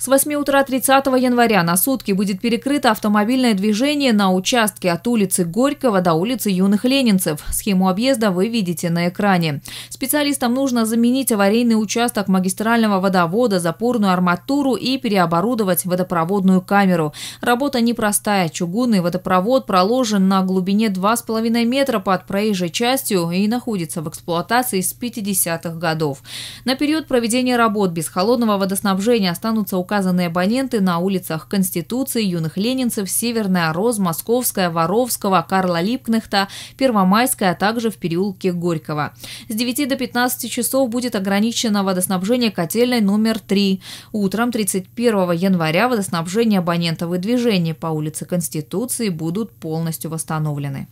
С 8 утра 30 января на сутки будет перекрыто автомобильное движение на участке от улицы Горького до улицы Юных Ленинцев. Схему объезда вы видите на экране. Специалистам нужно заменить аварийный участок магистрального водовода, запорную арматуру и переоборудовать водопроводную камеру. Работа непростая. Чугунный водопровод проложен на глубине 2,5 метра под проезжей частью и находится в эксплуатации с 50-х годов. На период проведения работ без холодного водоснабжения останутся около указанные абоненты на улицах Конституции, Юных Ленинцев, Северная Роз, Московская, Воровского, Карла Липкнехта, Первомайская, а также в переулке Горького. С 9 до 15 часов будет ограничено водоснабжение котельной номер 3. Утром 31 января водоснабжение абонентов и движение по улице Конституции будут полностью восстановлены.